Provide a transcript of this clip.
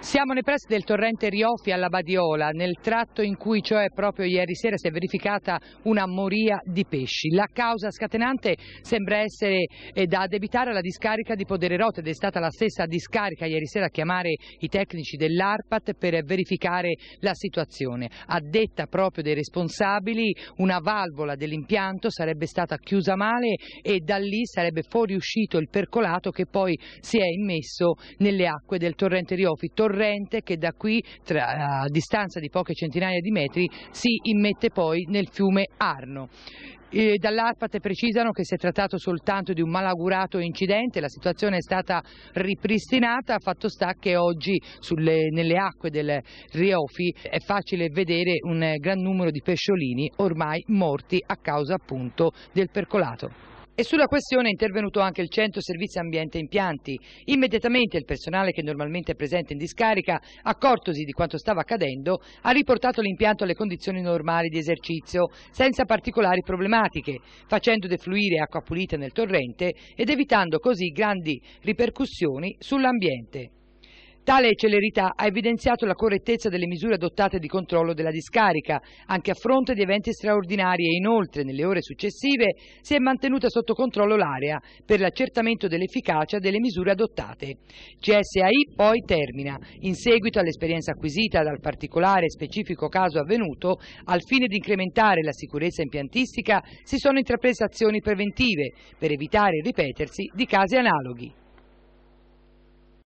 Siamo nei pressi del torrente Riofi alla Badiola, nel tratto in cui cioè proprio ieri sera si è verificata una moria di pesci. La causa scatenante sembra essere eh, da addebitare alla discarica di Podere Rote ed è stata la stessa discarica ieri sera a chiamare i tecnici dell'ARPAT per verificare la situazione. A detta proprio dei responsabili una valvola dell'impianto sarebbe stata chiusa male e da lì sarebbe fuoriuscito il percolato che poi si è immesso nelle acque del torrente Riofi corrente che da qui tra, a distanza di poche centinaia di metri si immette poi nel fiume Arno. Dall'ARPAT precisano che si è trattato soltanto di un malaugurato incidente, la situazione è stata ripristinata, fatto sta che oggi sulle, nelle acque del Riofi è facile vedere un gran numero di pesciolini ormai morti a causa appunto del percolato. E sulla questione è intervenuto anche il Centro Servizi Ambiente e Impianti. Immediatamente il personale che normalmente è presente in discarica, accortosi di quanto stava accadendo, ha riportato l'impianto alle condizioni normali di esercizio, senza particolari problematiche, facendo defluire acqua pulita nel torrente ed evitando così grandi ripercussioni sull'ambiente. Tale celerità ha evidenziato la correttezza delle misure adottate di controllo della discarica, anche a fronte di eventi straordinari e inoltre nelle ore successive si è mantenuta sotto controllo l'area per l'accertamento dell'efficacia delle misure adottate. CSAI poi termina, in seguito all'esperienza acquisita dal particolare e specifico caso avvenuto, al fine di incrementare la sicurezza impiantistica si sono intraprese azioni preventive per evitare il ripetersi di casi analoghi.